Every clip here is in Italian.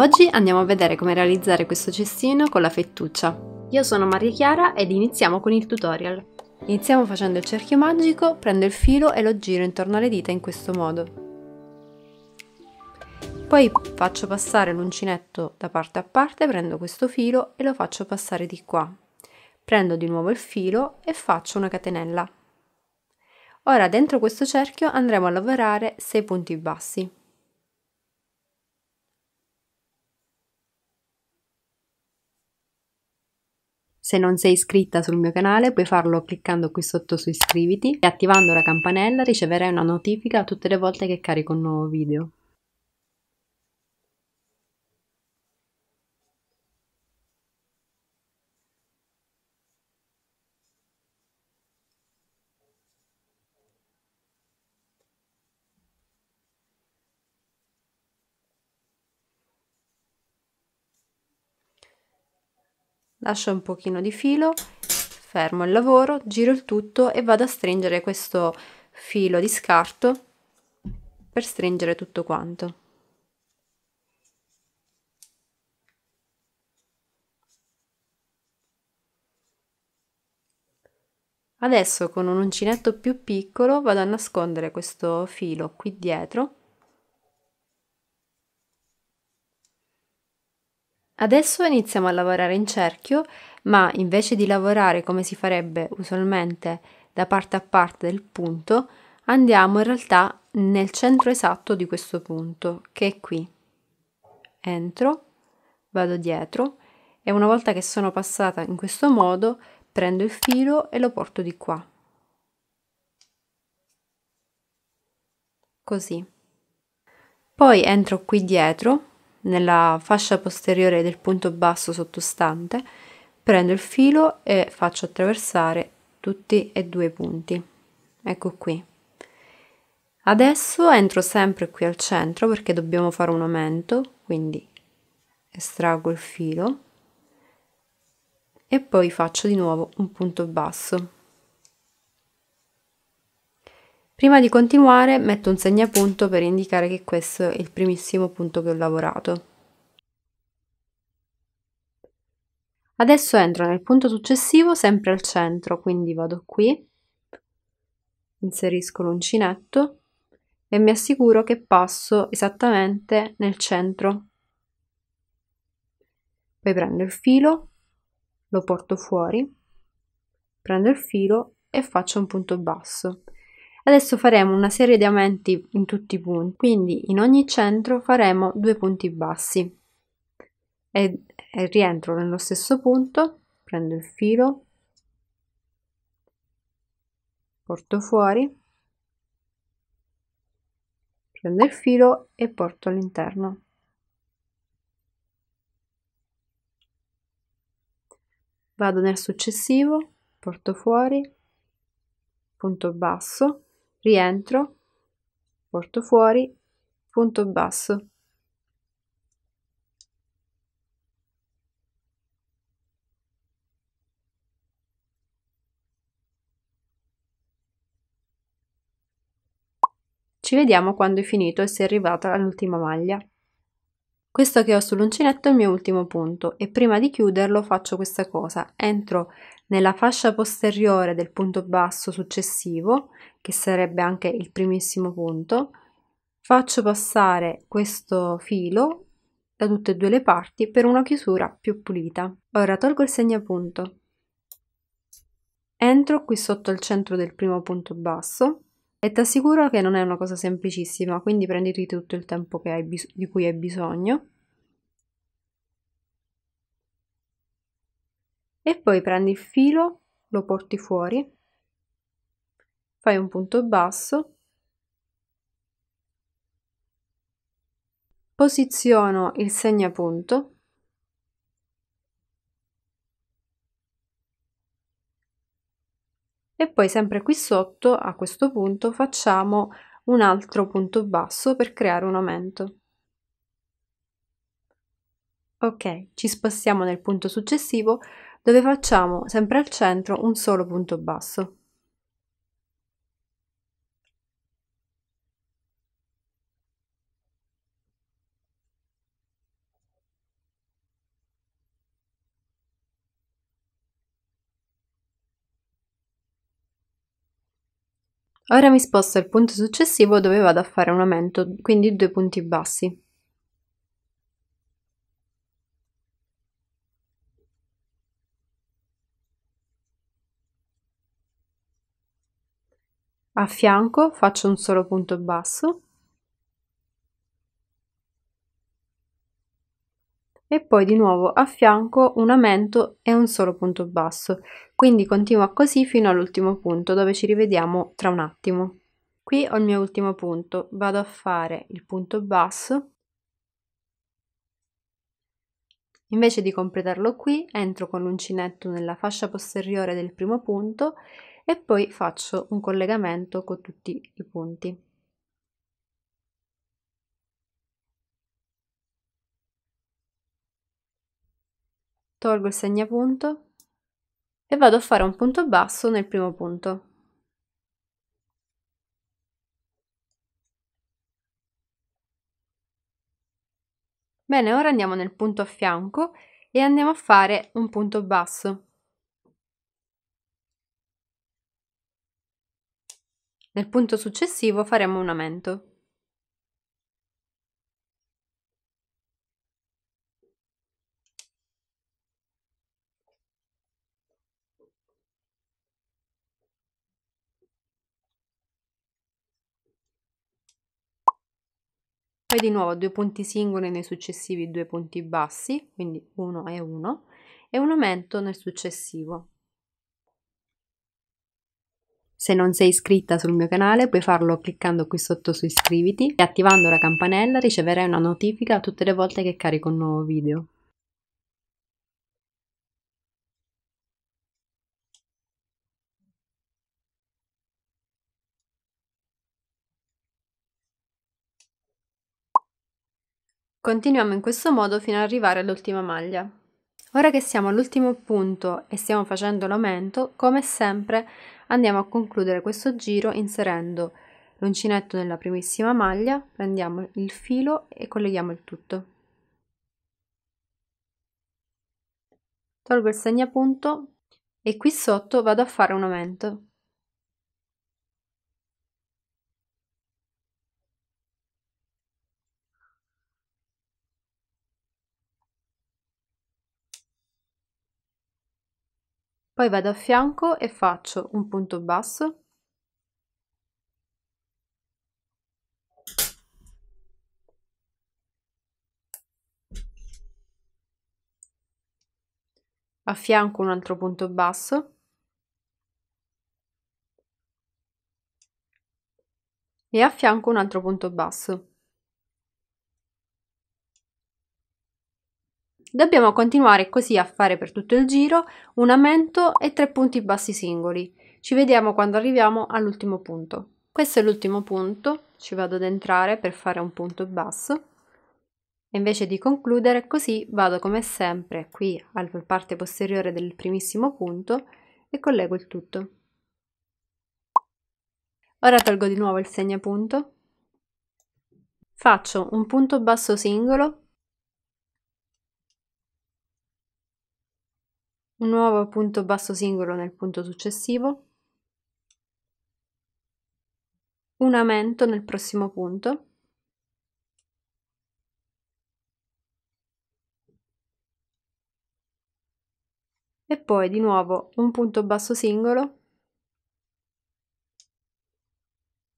Oggi andiamo a vedere come realizzare questo cestino con la fettuccia. Io sono Maria Chiara ed iniziamo con il tutorial. Iniziamo facendo il cerchio magico, prendo il filo e lo giro intorno alle dita in questo modo. Poi faccio passare l'uncinetto da parte a parte, prendo questo filo e lo faccio passare di qua. Prendo di nuovo il filo e faccio una catenella. Ora dentro questo cerchio andremo a lavorare 6 punti bassi. Se non sei iscritta sul mio canale puoi farlo cliccando qui sotto su iscriviti e attivando la campanella riceverai una notifica tutte le volte che carico un nuovo video. lascio un pochino di filo fermo il lavoro giro il tutto e vado a stringere questo filo di scarto per stringere tutto quanto adesso con un uncinetto più piccolo vado a nascondere questo filo qui dietro Adesso iniziamo a lavorare in cerchio, ma invece di lavorare come si farebbe usualmente da parte a parte del punto, andiamo in realtà nel centro esatto di questo punto, che è qui. Entro, vado dietro e una volta che sono passata in questo modo, prendo il filo e lo porto di qua. Così. Poi entro qui dietro nella fascia posteriore del punto basso sottostante prendo il filo e faccio attraversare tutti e due i punti ecco qui adesso entro sempre qui al centro perché dobbiamo fare un aumento quindi estraggo il filo e poi faccio di nuovo un punto basso Prima di continuare metto un segnapunto per indicare che questo è il primissimo punto che ho lavorato. Adesso entro nel punto successivo sempre al centro, quindi vado qui, inserisco l'uncinetto e mi assicuro che passo esattamente nel centro. Poi prendo il filo, lo porto fuori, prendo il filo e faccio un punto basso Adesso faremo una serie di aumenti in tutti i punti, quindi in ogni centro faremo due punti bassi. E, e rientro nello stesso punto, prendo il filo, porto fuori, prendo il filo e porto all'interno. Vado nel successivo, porto fuori, punto basso, rientro, porto fuori, punto basso. Ci vediamo quando è finito e sei arrivata all'ultima maglia. Questo che ho sull'uncinetto è il mio ultimo punto e prima di chiuderlo faccio questa cosa. Entro nella fascia posteriore del punto basso successivo, che sarebbe anche il primissimo punto, faccio passare questo filo da tutte e due le parti per una chiusura più pulita. Ora tolgo il segnapunto. Entro qui sotto al centro del primo punto basso e ti assicuro che non è una cosa semplicissima, quindi prenditi tutto il tempo bis- di cui hai bisogno. E poi prendi il filo, lo porti fuori, fai un punto basso, posiziono il segnapunto e poi sempre qui sotto a questo punto facciamo un altro punto basso per creare un aumento. Ok, ci spostiamo nel punto successivo dove facciamo sempre al centro un solo punto basso. Ora mi sposto al punto successivo dove vado a fare un aumento, quindi due punti bassi. A fianco faccio un solo punto basso e poi di nuovo a fianco un aumento e un solo punto basso. Quindi continua così fino all'ultimo punto dove ci rivediamo tra un attimo. Qui ho il mio ultimo punto, vado a fare il punto basso. Invece di completarlo qui, entro con l'uncinetto nella fascia posteriore del primo punto e poi faccio un collegamento con tutti i punti. tolgo il segnapunto e vado a fare un punto basso nel primo punto. Bene, ora andiamo nel punto a fianco e andiamo a fare un punto basso. Nel punto successivo faremo un aumento. e di nuovo due punti singoli nei successivi due punti bassi, quindi 1 e 1, e un aumento nel successivo. Se non sei iscritta sul mio canale puoi farlo cliccando qui sotto su iscriviti e attivando la campanella riceverai una notifica tutte le volte che carico un nuovo video. Continuiamo in questo modo fino ad arrivare all'ultima maglia. Ora che siamo all'ultimo punto e stiamo facendo l'aumento, come sempre andiamo a concludere questo giro inserendo l'uncinetto nella primissima maglia, prendiamo il filo e colleghiamo il tutto. Tolgo il segnapunto e qui sotto vado a fare un aumento. poi vado a fianco e faccio un punto basso a fianco un altro punto basso e a fianco un altro punto basso Dobbiamo continuare così a fare per tutto il giro un aumento e tre punti bassi singoli. Ci vediamo quando arriviamo all'ultimo punto. Questo è l'ultimo punto, ci vado ad entrare per fare un punto basso e invece di concludere così vado come sempre qui alla parte posteriore del primissimo punto e collego il tutto. Ora tolgo di nuovo il segnapunto, faccio un punto basso singolo un nuovo punto basso singolo nel punto successivo, un aumento nel prossimo punto, e poi di nuovo un punto basso singolo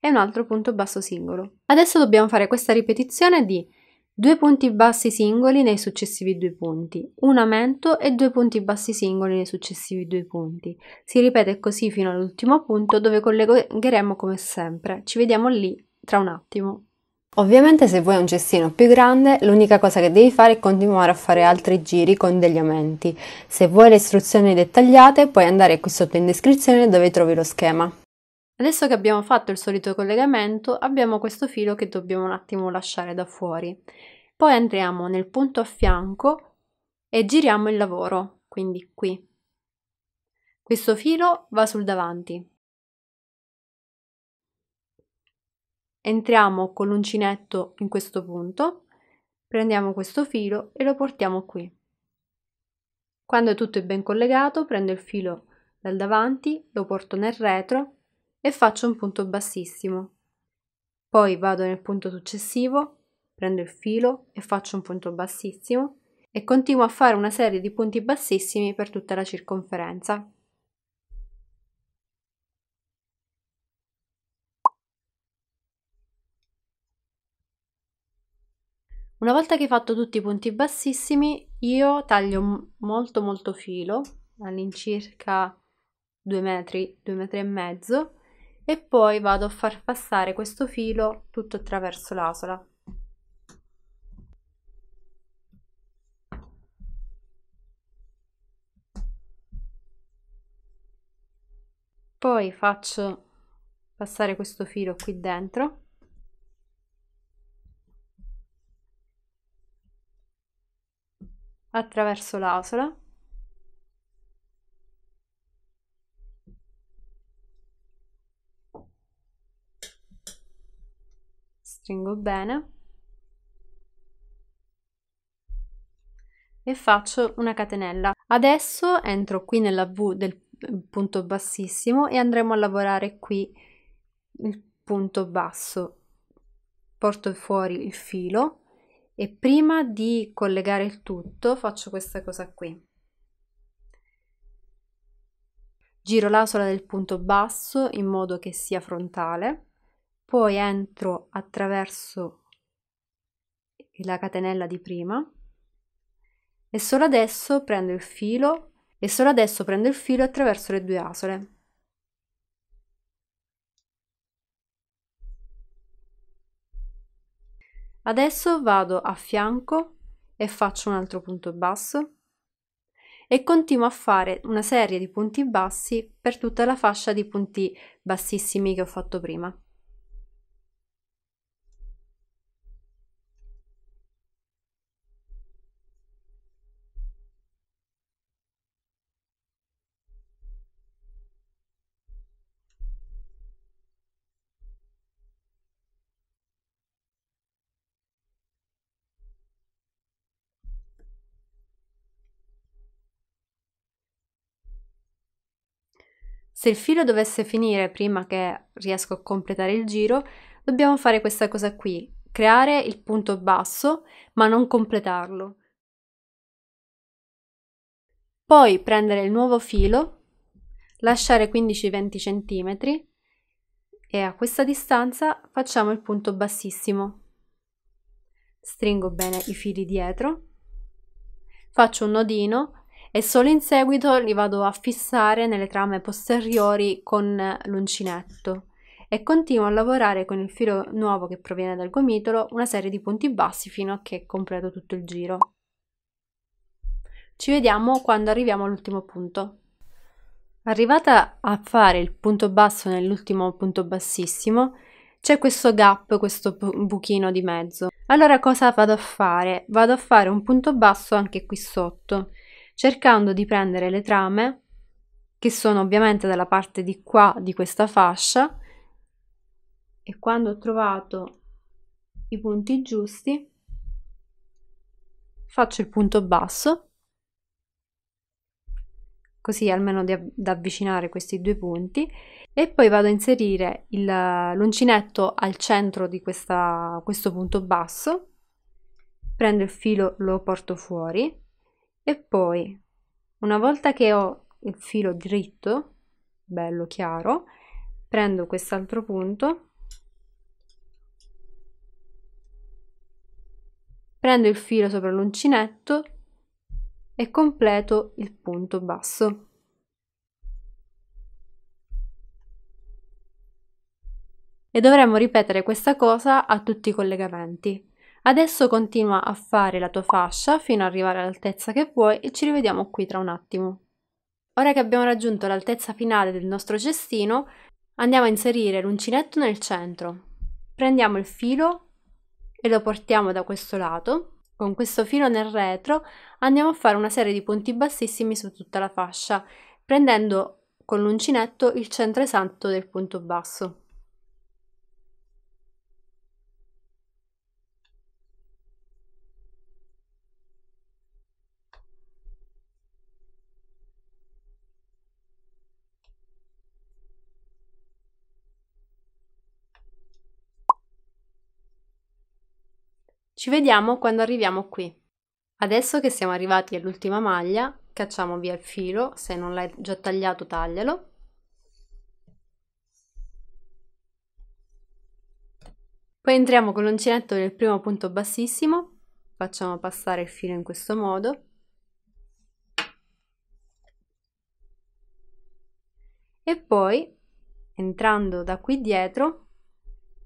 e un altro punto basso singolo. Adesso dobbiamo fare questa ripetizione di Due punti bassi singoli nei successivi due punti, un aumento e due punti bassi singoli nei successivi due punti. Si ripete così fino all'ultimo punto dove collegheremo come sempre. Ci vediamo lì tra un attimo. Ovviamente se vuoi un cestino più grande, l'unica cosa che devi fare è continuare a fare altri giri con degli aumenti. Se vuoi le istruzioni dettagliate, puoi andare qui sotto in descrizione dove trovi lo schema. Adesso che abbiamo fatto il solito collegamento abbiamo questo filo che dobbiamo un attimo lasciare da fuori. Poi andiamo nel punto a fianco e giriamo il lavoro, quindi qui. Questo filo va sul davanti. Entriamo con l'uncinetto in questo punto, prendiamo questo filo e lo portiamo qui. Quando tutto è ben collegato prendo il filo dal davanti, lo porto nel retro e faccio un punto bassissimo. Poi vado nel punto successivo, prendo il filo e faccio un punto bassissimo e continuo a fare una serie di punti bassissimi per tutta la circonferenza. Una volta che hai fatto tutti i punti bassissimi, io taglio molto molto filo, all'incirca 2 metri, 2 metri e mezzo, e poi vado a far passare questo filo tutto attraverso l'asola. Poi faccio passare questo filo qui dentro attraverso l'asola stringo bene e faccio una catenella. Adesso entro qui nella V del eh, punto bassissimo e andremo a lavorare qui il punto basso. Porto fuori il filo e prima di collegare il tutto faccio questa cosa qui. Giro l'asola del punto basso in modo che sia frontale poi entro attraverso la catenella di prima e solo adesso prendo il filo e solo adesso prendo il filo attraverso le due asole adesso vado a fianco e faccio un altro punto basso e continuo a fare una serie di punti bassi per tutta la fascia di punti bassissimi che ho fatto prima Se il filo dovesse finire prima che riesco a completare il giro, dobbiamo fare questa cosa qui, creare il punto basso ma non completarlo. Poi prendere il nuovo filo, lasciare 15-20 cm e a questa distanza facciamo il punto bassissimo. Stringo bene i fili dietro, faccio un nodino e solo in seguito li vado a fissare nelle trame posteriori con l'uncinetto e continuo a lavorare con il filo nuovo che proviene dal gomitolo una serie di punti bassi fino a che completo tutto il giro. Ci vediamo quando arriviamo all'ultimo punto. Arrivata a fare il punto basso nell'ultimo punto bassissimo, c'è questo gap, questo buchino di mezzo. Allora cosa vado a fare? Vado a fare un punto basso anche qui sotto cercando di prendere le trame che sono ovviamente dalla parte di qua di questa fascia e quando ho trovato i punti giusti faccio il punto basso così almeno da avvicinare questi due punti e poi vado a inserire l'uncinetto al centro di questa, questo punto basso prendo il filo lo porto fuori e poi, una volta che ho il filo dritto, bello chiaro, prendo quest'altro punto, prendo il filo sopra l'uncinetto e completo il punto basso. E dovremmo ripetere questa cosa a tutti i collegamenti. Adesso continua a fare la tua fascia fino ad arrivare all'altezza che vuoi e ci rivediamo qui tra un attimo. Ora che abbiamo raggiunto l'altezza finale del nostro cestino, andiamo a inserire l'uncinetto nel centro. Prendiamo il filo e lo portiamo da questo lato. Con questo filo nel retro andiamo a fare una serie di punti bassissimi su tutta la fascia, prendendo con l'uncinetto il centro esatto del punto basso. Ci vediamo quando arriviamo qui. Adesso che siamo arrivati all'ultima maglia, cacciamo via il filo, se non l'hai già tagliato taglialo. Poi entriamo con l'uncinetto nel primo punto bassissimo, facciamo passare il filo in questo modo. E poi, entrando da qui dietro,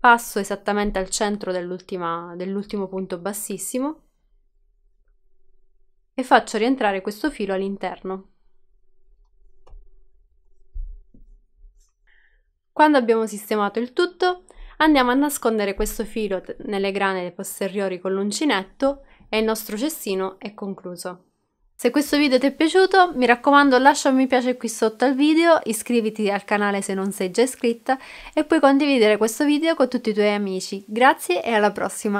passo esattamente al centro dell'ultimo punto bassissimo e faccio rientrare questo filo all'interno. Quando abbiamo sistemato il tutto andiamo a nascondere questo filo nelle grane posteriori con l'uncinetto e il nostro cestino è concluso. Se questo video ti è piaciuto mi raccomando lascia un mi piace qui sotto al video, iscriviti al canale se non sei già iscritta e puoi condividere questo video con tutti i tuoi amici. Grazie e alla prossima!